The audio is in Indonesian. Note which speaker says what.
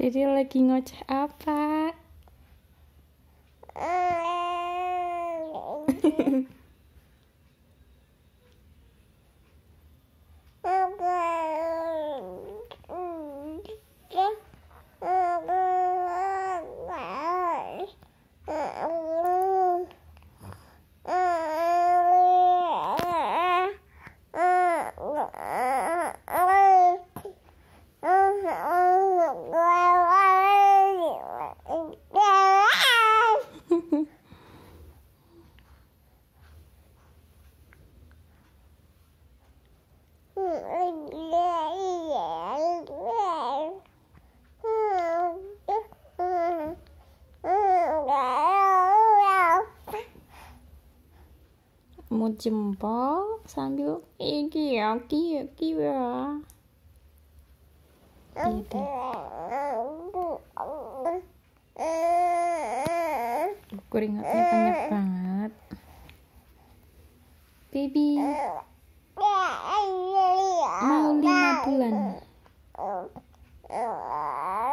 Speaker 1: Dede lagi ngoceh apa? mau jempol sambil iki ya iki iki ya itu keringatnya banyak banget baby
Speaker 2: thứ lành